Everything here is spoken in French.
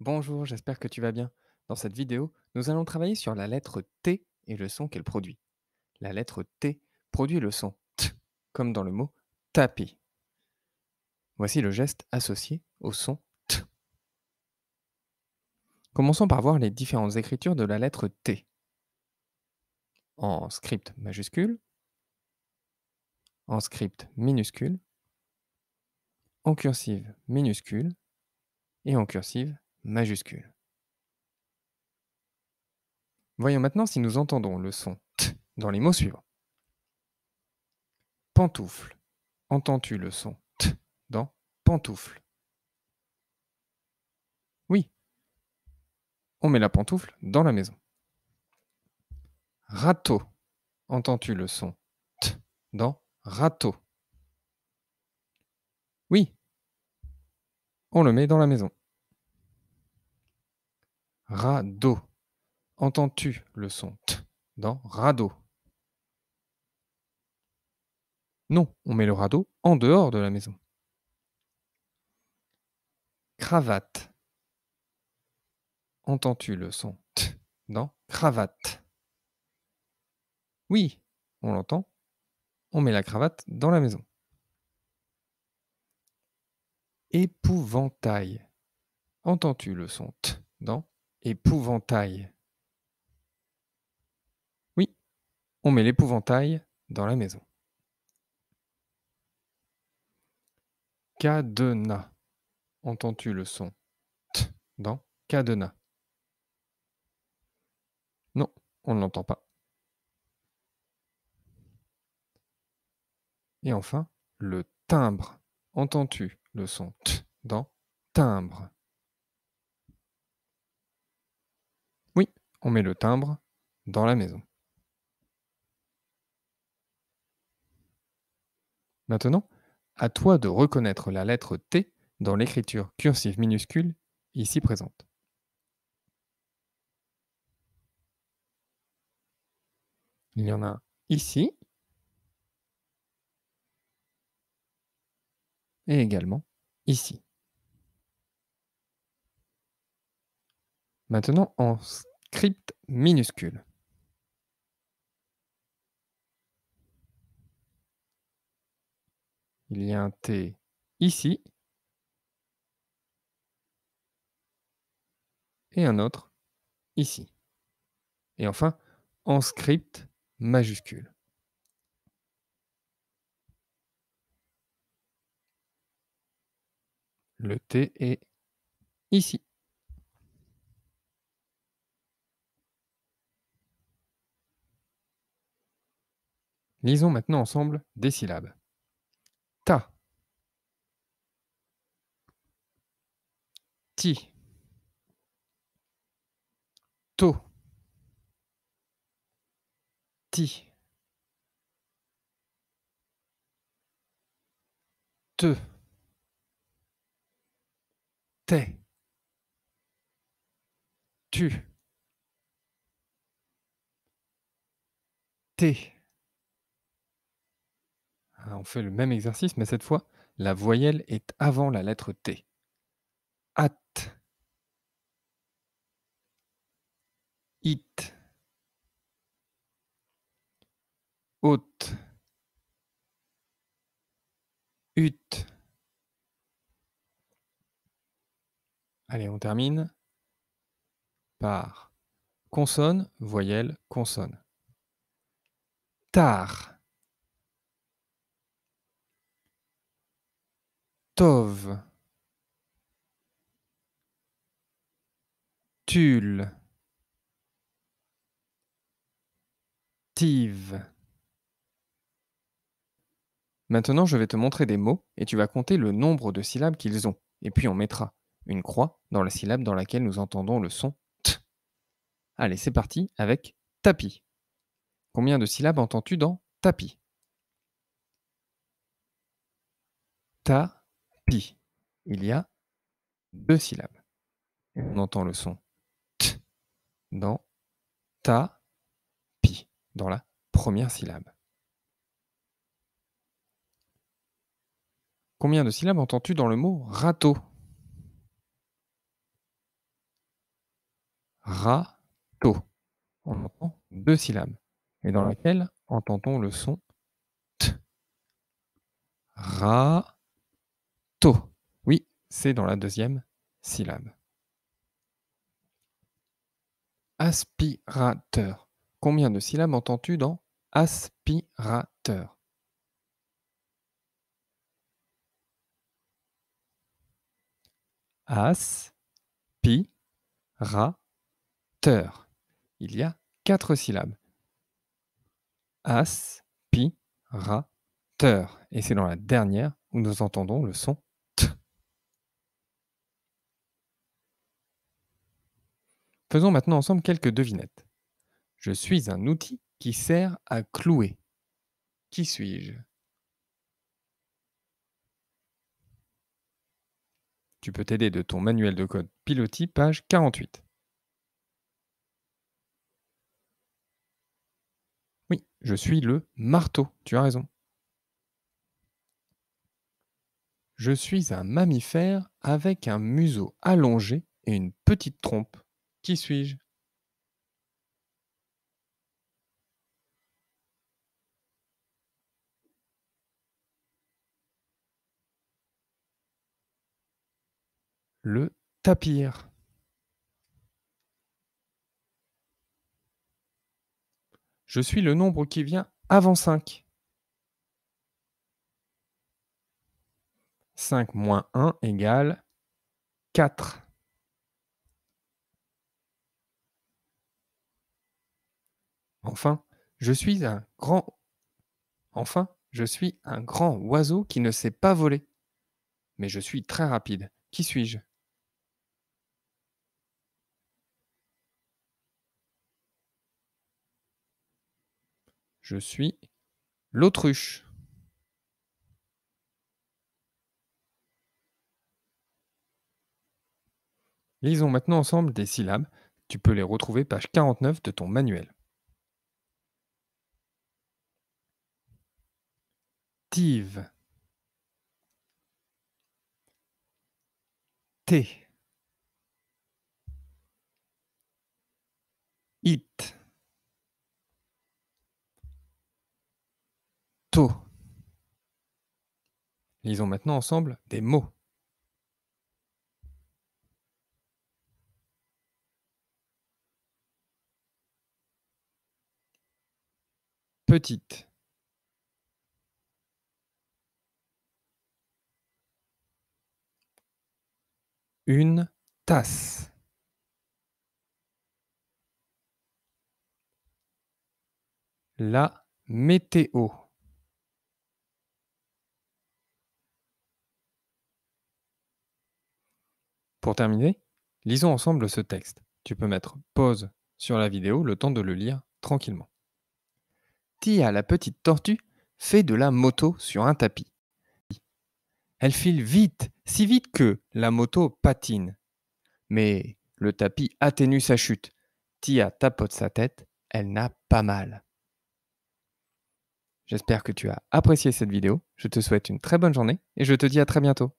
Bonjour, j'espère que tu vas bien. Dans cette vidéo, nous allons travailler sur la lettre T et le son qu'elle produit. La lettre T produit le son T, comme dans le mot tapis. Voici le geste associé au son T. Commençons par voir les différentes écritures de la lettre T. En script majuscule, en script minuscule, en cursive minuscule et en cursive majuscule. Voyons maintenant si nous entendons le son T dans les mots suivants. Pantoufle. Entends-tu le son T dans pantoufle Oui. On met la pantoufle dans la maison. Râteau. Entends-tu le son T dans râteau Oui. On le met dans la maison. Radeau. Entends-tu le son t dans radeau Non, on met le radeau en dehors de la maison. Cravate. Entends-tu le son t dans cravate Oui, on l'entend. On met la cravate dans la maison. Épouvantail. Entends-tu le son t dans Épouvantail. Oui, on met l'épouvantail dans la maison. Cadena. Entends-tu le son T dans cadena? Non, on ne l'entend pas. Et enfin, le timbre. Entends-tu le son T dans timbre On met le timbre dans la maison. Maintenant, à toi de reconnaître la lettre T dans l'écriture cursive minuscule ici présente. Il y en a ici et également ici. Maintenant, en script minuscule Il y a un T ici et un autre ici. Et enfin, en script majuscule. Le T est ici. Lisons maintenant ensemble des syllabes. Ta. Ti. To. Ti. Te. Tu. Ah, on fait le même exercice, mais cette fois, la voyelle est avant la lettre T. At, it, HAUT ut. Allez, on termine par consonne, voyelle, consonne. Tar. Tov, Tulle, Tive. Maintenant, je vais te montrer des mots et tu vas compter le nombre de syllabes qu'ils ont. Et puis on mettra une croix dans la syllabe dans laquelle nous entendons le son T. Allez, c'est parti avec tapis. Combien de syllabes entends-tu dans tapis Ta il y a deux syllabes. on entend le son t dans ta, pi, dans la première syllabe. Combien de syllabes entends-tu dans le mot râteau Râteau. On entend deux syllabes. Et dans laquelle entend-on le son T. Ra. To. Oui, c'est dans la deuxième syllabe. Aspirateur. Combien de syllabes entends-tu dans aspirateur As, pi, ra, teur. Il y a quatre syllabes. As, pi, ra, teur. Et c'est dans la dernière où nous entendons le son Faisons maintenant ensemble quelques devinettes. Je suis un outil qui sert à clouer. Qui suis-je Tu peux t'aider de ton manuel de code Piloti, page 48. Oui, je suis le marteau, tu as raison. Je suis un mammifère avec un museau allongé et une petite trompe. Qui suis-je Le tapir. Je suis le nombre qui vient avant 5. 5 moins 1 égale 4. Enfin, je suis un grand Enfin, je suis un grand oiseau qui ne sait pas voler. Mais je suis très rapide. Qui suis-je Je suis l'autruche. Lisons maintenant ensemble des syllabes. Tu peux les retrouver page 49 de ton manuel. active. T. It. To. Lisons maintenant ensemble des mots. Petite. une tasse. La météo. Pour terminer, lisons ensemble ce texte. Tu peux mettre pause sur la vidéo le temps de le lire tranquillement. Tia la petite tortue fait de la moto sur un tapis. Elle file vite, si vite que la moto patine. Mais le tapis atténue sa chute. Tia tapote sa tête, elle n'a pas mal. J'espère que tu as apprécié cette vidéo, je te souhaite une très bonne journée et je te dis à très bientôt.